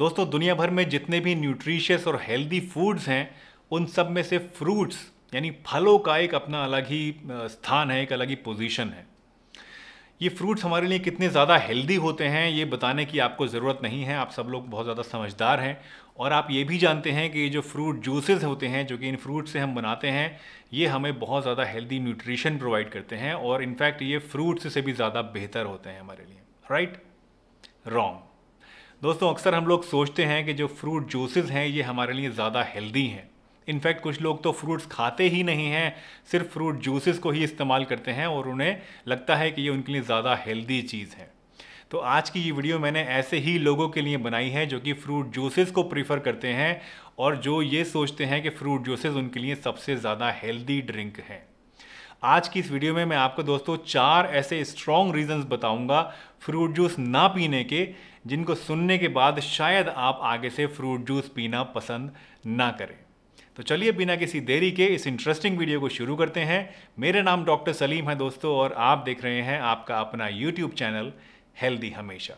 दोस्तों दुनिया भर में जितने भी न्यूट्रिशियस और हेल्दी फूड्स हैं उन सब में से फ्रूट्स यानी फलों का एक अपना अलग ही स्थान है एक अलग ही पोजीशन है ये फ्रूट्स हमारे लिए कितने ज़्यादा हेल्दी होते हैं ये बताने की आपको ज़रूरत नहीं है आप सब लोग बहुत ज़्यादा समझदार हैं और आप ये भी जानते हैं कि ये जो फ्रूट जूसेस होते हैं जो कि इन फ्रूट से हम बनाते हैं ये हमें बहुत ज़्यादा हेल्दी न्यूट्रिशन प्रोवाइड करते हैं और इनफैक्ट ये फ्रूट्स से भी ज़्यादा बेहतर होते हैं हमारे लिए राइट रॉन्ग दोस्तों अक्सर हम लोग सोचते हैं कि जो फ्रूट जूसेस हैं ये हमारे लिए ज़्यादा हेल्दी हैं इनफैक्ट कुछ लोग तो फ्रूट्स खाते ही नहीं हैं सिर्फ फ्रूट जूसेस को ही इस्तेमाल करते हैं और उन्हें लगता है कि ये उनके लिए ज़्यादा हेल्दी चीज़ है तो आज की ये वीडियो मैंने ऐसे ही लोगों के लिए बनाई है जो कि फ्रूट जूसेस को प्रीफर करते हैं और जो ये सोचते हैं कि फ्रूट जूसेस उनके लिए सबसे ज़्यादा हेल्दी ड्रिंक हैं आज की इस वीडियो में मैं आपको दोस्तों चार ऐसे स्ट्रॉन्ग रीजंस बताऊंगा फ्रूट जूस ना पीने के जिनको सुनने के बाद शायद आप आगे से फ्रूट जूस पीना पसंद ना करें तो चलिए बिना किसी देरी के इस इंटरेस्टिंग वीडियो को शुरू करते हैं मेरा नाम डॉक्टर सलीम है दोस्तों और आप देख रहे हैं आपका अपना यूट्यूब चैनल हेल्दी हमेशा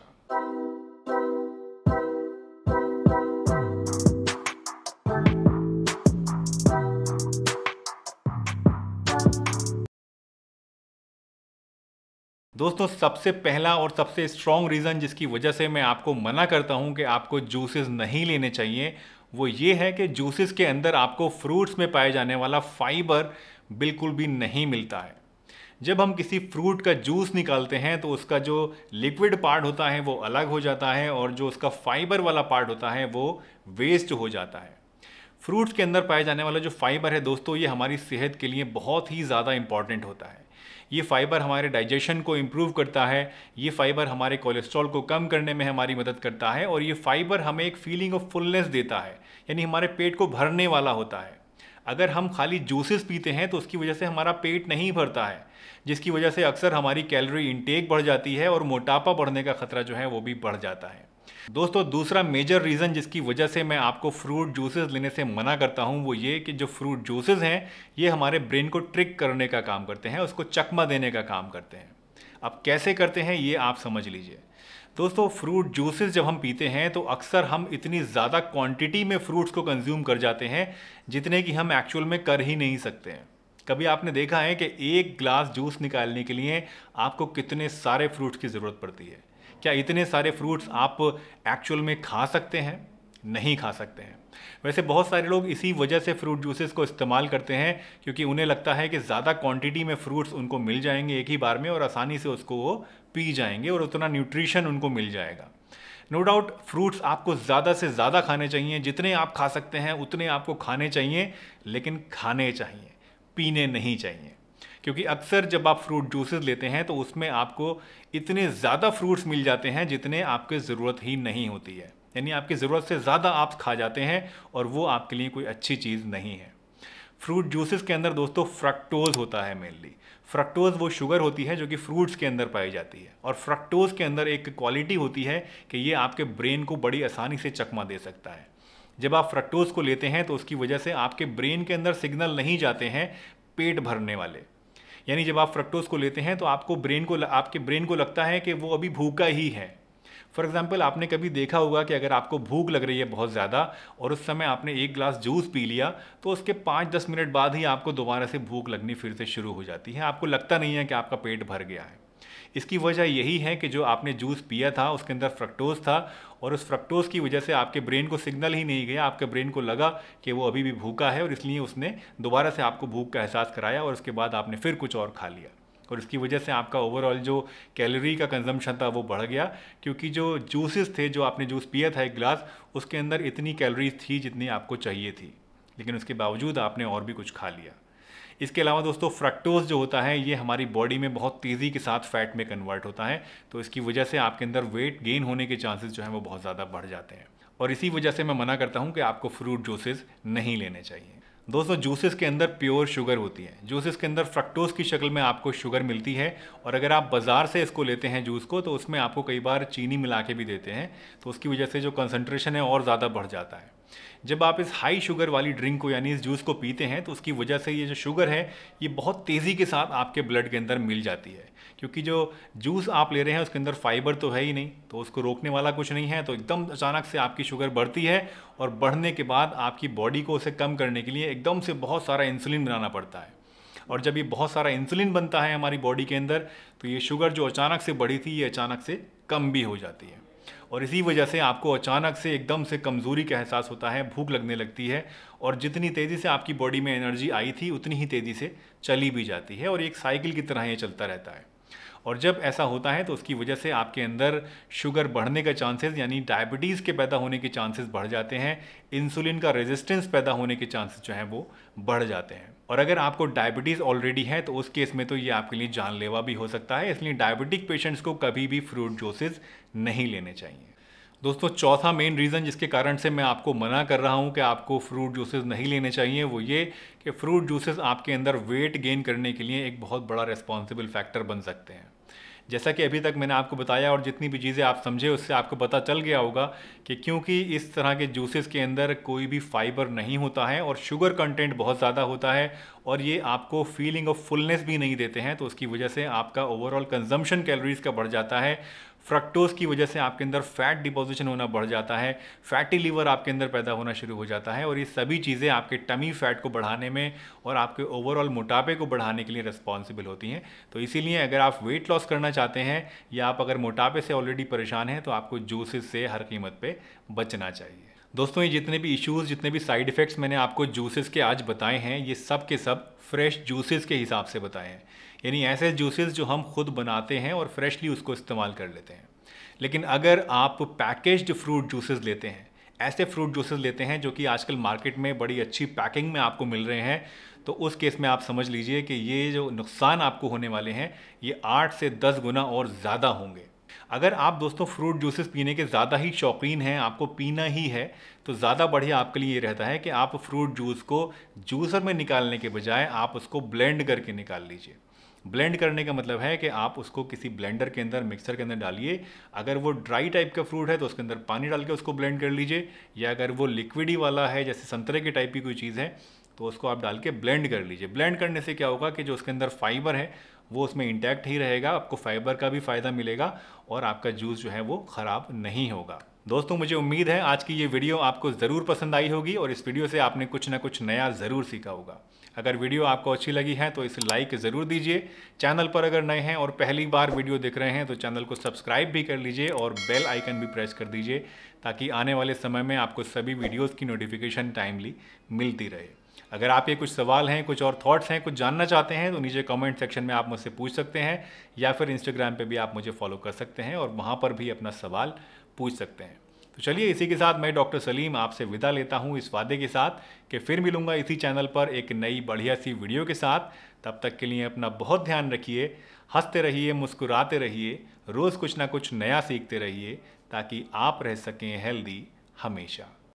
दोस्तों सबसे पहला और सबसे स्ट्रॉन्ग रीज़न जिसकी वजह से मैं आपको मना करता हूँ कि आपको जूसेस नहीं लेने चाहिए वो ये है कि जूसेस के अंदर आपको फ्रूट्स में पाए जाने वाला फाइबर बिल्कुल भी नहीं मिलता है जब हम किसी फ्रूट का जूस निकालते हैं तो उसका जो लिक्विड पार्ट होता है वो अलग हो जाता है और जो उसका फाइबर वाला पार्ट होता है वो वेस्ट हो जाता है फ्रूट्स के अंदर पाए जाने वाला जो फाइबर है दोस्तों ये हमारी सेहत के लिए बहुत ही ज़्यादा इम्पॉर्टेंट होता है ये फ़ाइबर हमारे डाइजेशन को इम्प्रूव करता है ये फ़ाइबर हमारे कोलेस्ट्रॉल को कम करने में हमारी मदद करता है और ये फ़ाइबर हमें एक फीलिंग ऑफ फुलनेस देता है यानी हमारे पेट को भरने वाला होता है अगर हम खाली जूसेस पीते हैं तो उसकी वजह से हमारा पेट नहीं भरता है जिसकी वजह से अक्सर हमारी कैलोरी इंटेक बढ़ जाती है और मोटापा बढ़ने का खतरा जो है वो भी बढ़ जाता है दोस्तों दूसरा मेजर रीज़न जिसकी वजह से मैं आपको फ्रूट जूसेस लेने से मना करता हूँ वो ये कि जो फ्रूट जूसेस हैं ये हमारे ब्रेन को ट्रिक करने का काम करते हैं उसको चकमा देने का काम करते हैं अब कैसे करते हैं ये आप समझ लीजिए दोस्तों फ्रूट जूसेस जब हम पीते हैं तो अक्सर हम इतनी ज़्यादा क्वांटिटी में फ्रूट्स को कंज्यूम कर जाते हैं जितने की हम एक्चुअल में कर ही नहीं सकते हैं कभी आपने देखा है कि एक ग्लास जूस निकालने के लिए आपको कितने सारे फ्रूट्स की ज़रूरत पड़ती है क्या इतने सारे फ्रूट्स आप एक्चुअल में खा सकते हैं नहीं खा सकते हैं वैसे बहुत सारे लोग इसी वजह से फ्रूट जूसेस को इस्तेमाल करते हैं क्योंकि उन्हें लगता है कि ज़्यादा क्वांटिटी में फ्रूट्स उनको मिल जाएंगे एक ही बार में और आसानी से उसको वो पी जाएंगे और उतना न्यूट्रिशन उनको मिल जाएगा नो डाउट फ्रूट्स आपको ज़्यादा से ज़्यादा खाने चाहिए जितने आप खा सकते हैं उतने आपको खाने चाहिए लेकिन खाने चाहिए पीने नहीं चाहिए क्योंकि अक्सर जब आप फ्रूट जूसेस लेते हैं तो उसमें आपको इतने ज़्यादा फ्रूट्स मिल जाते हैं जितने आपके ज़रूरत ही नहीं होती है यानी आपकी ज़रूरत से ज़्यादा आप खा जाते हैं और वो आपके लिए कोई अच्छी चीज़ नहीं है फ्रूट जूसेस के अंदर दोस्तों फ्रक्टोज होता है मेनली फ्रक्टोज वो शुगर होती है जो कि फ्रूट्स के अंदर पाई जाती है और फ्रक्टोज के अंदर एक क्वालिटी होती है कि ये आपके ब्रेन को बड़ी आसानी से चकमा दे सकता है जब आप फ्रक्टोज को लेते हैं तो उसकी वजह से आपके ब्रेन के अंदर सिग्नल नहीं जाते हैं पेट भरने वाले यानी जब आप फ्रक्टोज को लेते हैं तो आपको ब्रेन को आपके ब्रेन को लगता है कि वो अभी भूखा ही है फॉर एग्जाम्पल आपने कभी देखा होगा कि अगर आपको भूख लग रही है बहुत ज़्यादा और उस समय आपने एक ग्लास जूस पी लिया तो उसके पाँच दस मिनट बाद ही आपको दोबारा से भूख लगनी फिर से शुरू हो जाती है आपको लगता नहीं है कि आपका पेट भर गया है इसकी वजह यही है कि जो आपने जूस पिया था उसके अंदर फ्रक्टोज था और उस फ्रक्टोज की वजह से आपके ब्रेन को सिग्नल ही नहीं गया आपके ब्रेन को लगा कि वो अभी भी भूखा है और इसलिए उसने दोबारा से आपको भूख का एहसास कराया और उसके बाद आपने फिर कुछ और खा लिया और इसकी वजह से आपका ओवरऑल जो कैलोरी का कंजम्पशन था वो बढ़ गया क्योंकि जो जूसेस थे जो आपने जूस पिया था एक गिलास उसके अंदर इतनी कैलोरीज थी जितनी आपको चाहिए थी लेकिन उसके बावजूद आपने और भी कुछ खा लिया इसके अलावा दोस्तों फ्रक्टोज जो होता है ये हमारी बॉडी में बहुत तेज़ी के साथ फैट में कन्वर्ट होता है तो इसकी वजह से आपके अंदर वेट गेन होने के चांसेस जो हैं वो बहुत ज़्यादा बढ़ जाते हैं और इसी वजह से मैं मना करता हूँ कि आपको फ्रूट जूसेस नहीं लेने चाहिए दोस्तों जूसेस के अंदर प्योर शुगर होती है जूसेस के अंदर फ्रक्टोज की शक्ल में आपको शुगर मिलती है और अगर आप बाज़ार से इसको लेते हैं जूस को तो उसमें आपको कई बार चीनी मिला के भी देते हैं तो उसकी वजह से जो कंसनट्रेशन है और ज़्यादा बढ़ जाता है जब आप इस हाई शुगर वाली ड्रिंक को यानी इस जूस को पीते हैं तो उसकी वजह से ये जो शुगर है ये बहुत तेज़ी के साथ आपके ब्लड के अंदर मिल जाती है क्योंकि जो जूस आप ले रहे हैं उसके अंदर फाइबर तो है ही नहीं तो उसको रोकने वाला कुछ नहीं है तो एकदम अचानक से आपकी शुगर बढ़ती है और बढ़ने के बाद आपकी बॉडी को उसे कम करने के लिए एकदम से बहुत सारा इंसुलिन बनाना पड़ता है और जब ये बहुत सारा इंसुलिन बनता है हमारी बॉडी के अंदर तो ये शुगर जो अचानक से बढ़ी थी ये अचानक से कम भी हो जाती है और इसी वजह से आपको अचानक से एकदम से कमज़ोरी का एहसास होता है भूख लगने लगती है और जितनी तेज़ी से आपकी बॉडी में एनर्जी आई थी उतनी ही तेज़ी से चली भी जाती है और एक साइकिल की तरह ये चलता रहता है और जब ऐसा होता है तो उसकी वजह से आपके अंदर शुगर बढ़ने का चांसेस यानी डायबिटीज़ के पैदा होने के चांसेस बढ़ जाते हैं इंसुलिन का रेजिस्टेंस पैदा होने के चांसेस जो हैं वो बढ़ जाते हैं और अगर आपको डायबिटीज़ ऑलरेडी है तो उस केस में तो ये आपके लिए जानलेवा भी हो सकता है इसलिए डायबिटिक पेशेंट्स को कभी भी फ्रूट जूसेस नहीं लेने चाहिए दोस्तों चौथा मेन रीज़न जिसके कारण से मैं आपको मना कर रहा हूँ कि आपको फ्रूट जूसेस नहीं लेने चाहिए वो ये कि फ्रूट जूसेस आपके अंदर वेट गेन करने के लिए एक बहुत बड़ा रिस्पॉन्सिबल फैक्टर बन सकते हैं जैसा कि अभी तक मैंने आपको बताया और जितनी भी चीज़ें आप समझे उससे आपको पता चल गया होगा कि क्योंकि इस तरह के जूसेस के अंदर कोई भी फाइबर नहीं होता है और शुगर कंटेंट बहुत ज़्यादा होता है और ये आपको फीलिंग ऑफ फुलनेस भी नहीं देते हैं तो उसकी वजह से आपका ओवरऑल कंजम्पशन कैलोरीज का बढ़ जाता है फ्रक्टोज की वजह से आपके अंदर फैट डिपोजिशन होना बढ़ जाता है फैटी लीवर आपके अंदर पैदा होना शुरू हो जाता है और ये सभी चीज़ें आपके टमी फैट को बढ़ाने में और आपके ओवरऑल मोटापे को बढ़ाने के लिए रिस्पॉन्सिबल होती हैं तो इसीलिए अगर आप वेट लॉस करना चाहते हैं या आप अगर मोटापे से ऑलरेडी परेशान हैं तो आपको जूसेस से हर कीमत पर बचना चाहिए दोस्तों ये जितने भी इश्यूज़ जितने भी साइड इफ़ेक्ट्स मैंने आपको जूसेस के आज बताए हैं ये सब के सब फ्रेश जूसेस के हिसाब से बताए हैं यानी ऐसे जूसेस जो हम खुद बनाते हैं और फ्रेशली उसको इस्तेमाल कर लेते हैं लेकिन अगर आप पैकेज्ड फ्रूट जूसेस लेते हैं ऐसे फ्रूट जूसेस लेते हैं जो कि आजकल मार्केट में बड़ी अच्छी पैकिंग में आपको मिल रहे हैं तो उस केस में आप समझ लीजिए कि ये जो नुकसान आपको होने वाले हैं ये आठ से दस गुना और ज़्यादा होंगे अगर आप दोस्तों फ्रूट जूसेस पीने के ज़्यादा ही शौकीन हैं आपको पीना ही है तो ज़्यादा बढ़िया आपके लिए ये रहता है कि आप फ्रूट जूस को जूसर में निकालने के बजाय आप उसको ब्लेंड करके निकाल लीजिए ब्लेंड करने का मतलब है कि आप उसको किसी ब्लेंडर के अंदर मिक्सर के अंदर डालिए अगर वो ड्राई टाइप का फ्रूट है तो उसके अंदर पानी डाल के उसको ब्लेंड कर लीजिए या अगर वो लिक्विडी वाला है जैसे संतरे के टाइप की कोई चीज़ है तो उसको आप डाल के ब्लेंड कर लीजिए ब्लेंड करने से क्या होगा कि जो उसके अंदर फाइबर है वो उसमें इंटैक्ट ही रहेगा आपको फाइबर का भी फ़ायदा मिलेगा और आपका जूस जो है वो ख़राब नहीं होगा दोस्तों मुझे उम्मीद है आज की ये वीडियो आपको ज़रूर पसंद आई होगी और इस वीडियो से आपने कुछ ना कुछ नया ज़रूर सीखा होगा अगर वीडियो आपको अच्छी लगी है तो इसे लाइक ज़रूर दीजिए चैनल पर अगर नए हैं और पहली बार वीडियो देख रहे हैं तो चैनल को सब्सक्राइब भी कर लीजिए और बेल आइकन भी प्रेस कर दीजिए ताकि आने वाले समय में आपको सभी वीडियोज़ की नोटिफिकेशन टाइमली मिलती रहे अगर आपके कुछ सवाल हैं कुछ और थॉट्स हैं कुछ जानना चाहते हैं तो नीचे कमेंट सेक्शन में आप मुझसे पूछ सकते हैं या फिर इंस्टाग्राम पे भी आप मुझे फॉलो कर सकते हैं और वहाँ पर भी अपना सवाल पूछ सकते हैं तो चलिए इसी के साथ मैं डॉक्टर सलीम आपसे विदा लेता हूँ इस वादे के साथ कि फिर मिलूंगा इसी चैनल पर एक नई बढ़िया सी वीडियो के साथ तब तक के लिए अपना बहुत ध्यान रखिए हंसते रहिए मुस्कुराते रहिए रोज़ कुछ ना कुछ नया सीखते रहिए ताकि आप रह सकें हेल्दी हमेशा